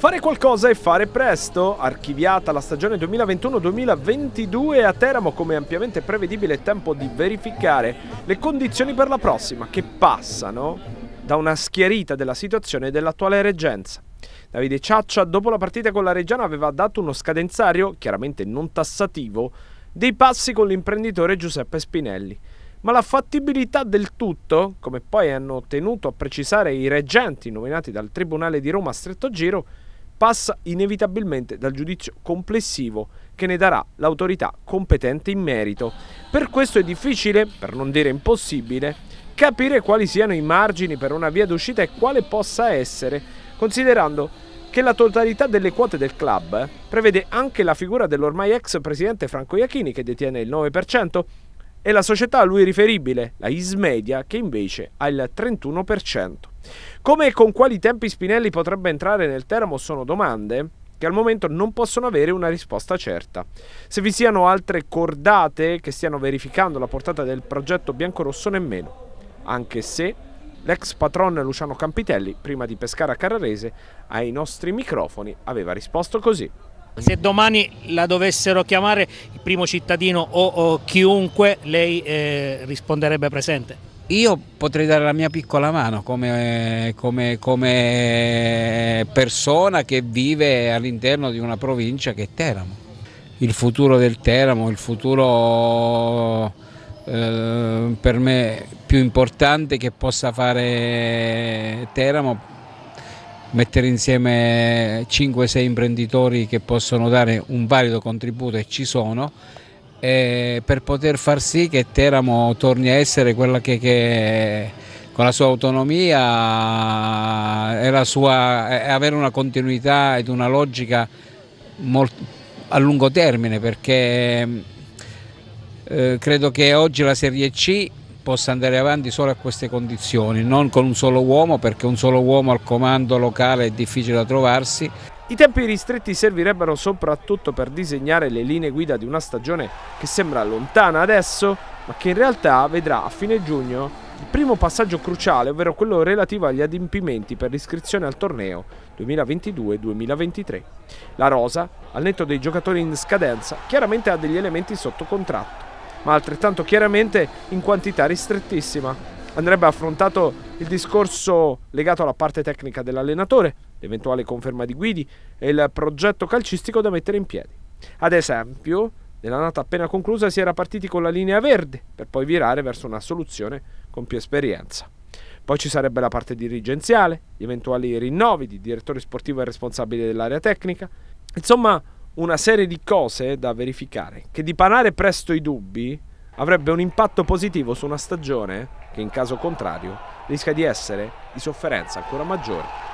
Fare qualcosa e fare presto, archiviata la stagione 2021-2022 a Teramo come ampiamente prevedibile è tempo di verificare le condizioni per la prossima che passano da una schiarita della situazione dell'attuale reggenza. Davide Ciaccia dopo la partita con la Reggiana aveva dato uno scadenzario, chiaramente non tassativo, dei passi con l'imprenditore Giuseppe Spinelli ma la fattibilità del tutto, come poi hanno tenuto a precisare i reggenti nominati dal Tribunale di Roma a stretto giro, passa inevitabilmente dal giudizio complessivo che ne darà l'autorità competente in merito. Per questo è difficile, per non dire impossibile, capire quali siano i margini per una via d'uscita e quale possa essere, considerando che la totalità delle quote del club eh, prevede anche la figura dell'ormai ex presidente Franco Iachini che detiene il 9%, e la società a lui riferibile, la Ismedia, che invece ha il 31%. Come e con quali tempi Spinelli potrebbe entrare nel Teramo sono domande che al momento non possono avere una risposta certa. Se vi siano altre cordate che stiano verificando la portata del progetto biancorosso nemmeno, anche se l'ex patron Luciano Campitelli, prima di pescare a Carrarese, ai nostri microfoni aveva risposto così. Se domani la dovessero chiamare il primo cittadino o, o chiunque, lei eh, risponderebbe presente? Io potrei dare la mia piccola mano come, come, come persona che vive all'interno di una provincia che è Teramo. Il futuro del Teramo, il futuro eh, per me più importante che possa fare Teramo mettere insieme 5-6 imprenditori che possono dare un valido contributo e ci sono e per poter far sì che Teramo torni a essere quella che, che con la sua autonomia e, la sua, e avere una continuità ed una logica molto a lungo termine perché eh, credo che oggi la Serie C possa andare avanti solo a queste condizioni, non con un solo uomo perché un solo uomo al comando locale è difficile da trovarsi. I tempi ristretti servirebbero soprattutto per disegnare le linee guida di una stagione che sembra lontana adesso, ma che in realtà vedrà a fine giugno il primo passaggio cruciale, ovvero quello relativo agli adempimenti per l'iscrizione al torneo 2022-2023. La Rosa, al netto dei giocatori in scadenza, chiaramente ha degli elementi sotto contratto ma altrettanto chiaramente in quantità ristrettissima. Andrebbe affrontato il discorso legato alla parte tecnica dell'allenatore, l'eventuale conferma di guidi e il progetto calcistico da mettere in piedi. Ad esempio, nell'annata appena conclusa si era partiti con la linea verde per poi virare verso una soluzione con più esperienza. Poi ci sarebbe la parte dirigenziale, gli eventuali rinnovi di direttore sportivo e responsabile dell'area tecnica. Insomma, una serie di cose da verificare che dipanare presto i dubbi avrebbe un impatto positivo su una stagione che in caso contrario rischia di essere di sofferenza ancora maggiore.